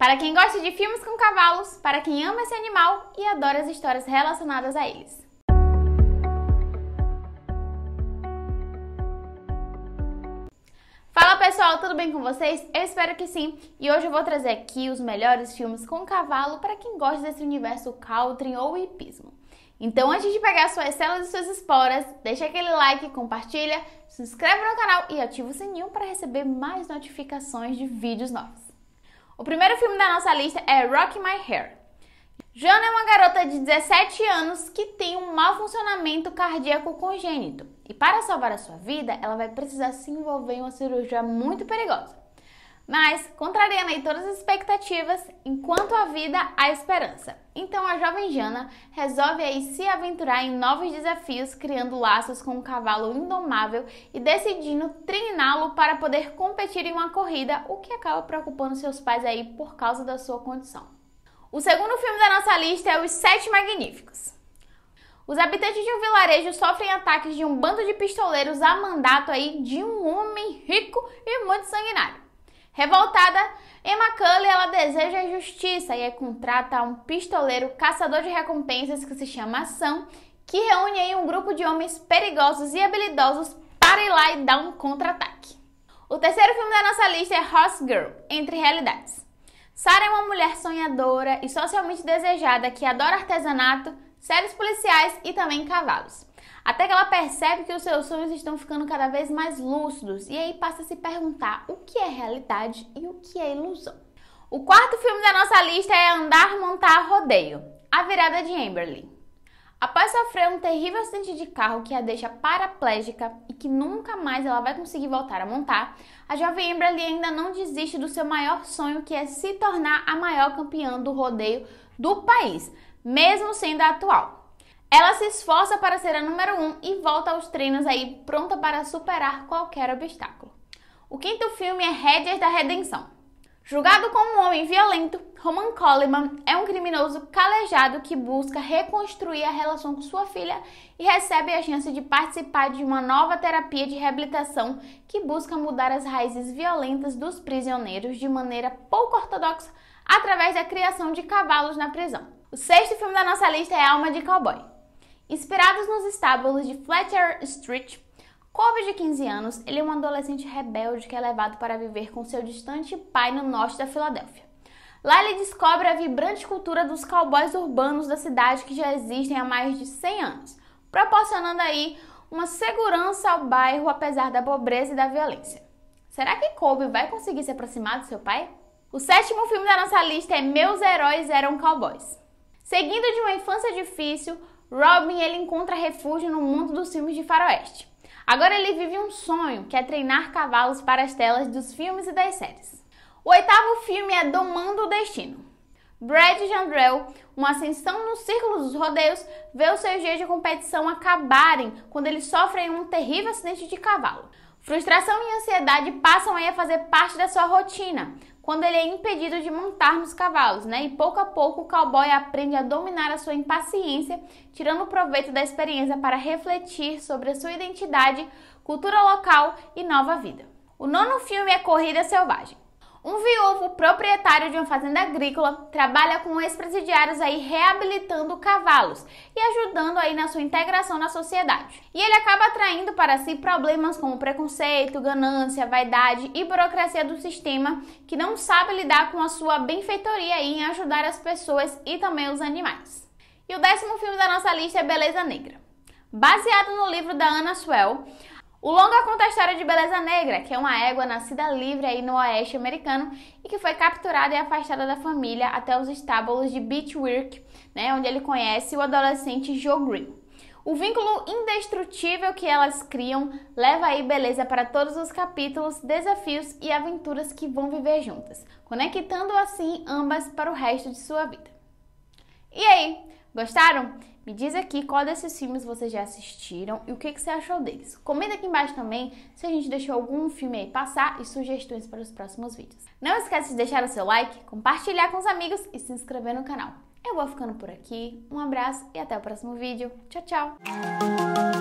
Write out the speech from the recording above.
Para quem gosta de filmes com cavalos, para quem ama esse animal e adora as histórias relacionadas a eles. Fala pessoal, tudo bem com vocês? Eu espero que sim. E hoje eu vou trazer aqui os melhores filmes com cavalo para quem gosta desse universo country ou hipismo. Então, antes de pegar suas células e suas esporas, deixa aquele like, compartilha, se inscreve no canal e ativa o sininho para receber mais notificações de vídeos novos. O primeiro filme da nossa lista é Rock My Hair. Joana é uma garota de 17 anos que tem um mau funcionamento cardíaco congênito. E para salvar a sua vida, ela vai precisar se envolver em uma cirurgia muito perigosa. Mas, contrariando aí todas as expectativas, enquanto a vida, há esperança. Então a jovem Jana resolve aí se aventurar em novos desafios, criando laços com um cavalo indomável e decidindo treiná-lo para poder competir em uma corrida, o que acaba preocupando seus pais aí por causa da sua condição. O segundo filme da nossa lista é Os Sete Magníficos. Os habitantes de um vilarejo sofrem ataques de um bando de pistoleiros a mandato aí de um homem rico e muito sanguinário. Revoltada, Emma Cully ela deseja justiça e contrata um pistoleiro caçador de recompensas que se chama Sam, que reúne aí um grupo de homens perigosos e habilidosos para ir lá e dar um contra-ataque. O terceiro filme da nossa lista é Horse Girl, Entre Realidades. Sarah é uma mulher sonhadora e socialmente desejada que adora artesanato, séries policiais e também cavalos. Até que ela percebe que os seus sonhos estão ficando cada vez mais lúcidos e aí passa a se perguntar o que é realidade e o que é ilusão. O quarto filme da nossa lista é Andar, Montar, Rodeio A Virada de Amberley. Após sofrer um terrível acidente de carro que a deixa paraplégica e que nunca mais ela vai conseguir voltar a montar, a jovem Amberley ainda não desiste do seu maior sonho, que é se tornar a maior campeã do rodeio do país, mesmo sendo a atual. Ela se esforça para ser a número um e volta aos treinos aí pronta para superar qualquer obstáculo. O quinto filme é Rédeas da Redenção. Julgado como um homem violento, Roman Coleman é um criminoso calejado que busca reconstruir a relação com sua filha e recebe a chance de participar de uma nova terapia de reabilitação que busca mudar as raízes violentas dos prisioneiros de maneira pouco ortodoxa através da criação de cavalos na prisão. O sexto filme da nossa lista é Alma de Cowboy. Inspirados nos estábulos de Fletcher Street, Kobe, de 15 anos, ele é um adolescente rebelde que é levado para viver com seu distante pai no norte da Filadélfia. Lá ele descobre a vibrante cultura dos cowboys urbanos da cidade que já existem há mais de 100 anos, proporcionando aí uma segurança ao bairro apesar da pobreza e da violência. Será que Kobe vai conseguir se aproximar do seu pai? O sétimo filme da nossa lista é Meus Heróis Eram Cowboys. Seguindo de uma infância difícil, Robin ele encontra refúgio no mundo dos filmes de faroeste. Agora ele vive um sonho, que é treinar cavalos para as telas dos filmes e das séries. O oitavo filme é Domando o Destino. Brad Jandrell, uma ascensão no círculo dos rodeios, vê os seus dias de competição acabarem quando ele sofre um terrível acidente de cavalo. Frustração e ansiedade passam a fazer parte da sua rotina, quando ele é impedido de montar nos cavalos, né? E pouco a pouco o cowboy aprende a dominar a sua impaciência, tirando proveito da experiência para refletir sobre a sua identidade, cultura local e nova vida. O nono filme é Corrida Selvagem. Um viúvo proprietário de uma fazenda agrícola trabalha com ex-presidiários aí reabilitando cavalos e ajudando aí na sua integração na sociedade. E ele acaba atraindo para si problemas como preconceito, ganância, vaidade e burocracia do sistema que não sabe lidar com a sua benfeitoria em ajudar as pessoas e também os animais. E o décimo filme da nossa lista é Beleza Negra. Baseado no livro da Anna Swell, o longa conta a história de Beleza Negra, que é uma égua nascida livre aí no oeste americano e que foi capturada e afastada da família até os estábulos de Beachwork, né, onde ele conhece o adolescente Joe Green. O vínculo indestrutível que elas criam leva aí beleza para todos os capítulos, desafios e aventuras que vão viver juntas, conectando assim ambas para o resto de sua vida. E aí, gostaram? Me diz aqui qual desses filmes vocês já assistiram e o que, que você achou deles. Comenta aqui embaixo também se a gente deixou algum filme aí passar e sugestões para os próximos vídeos. Não esquece de deixar o seu like, compartilhar com os amigos e se inscrever no canal. Eu vou ficando por aqui, um abraço e até o próximo vídeo. Tchau, tchau!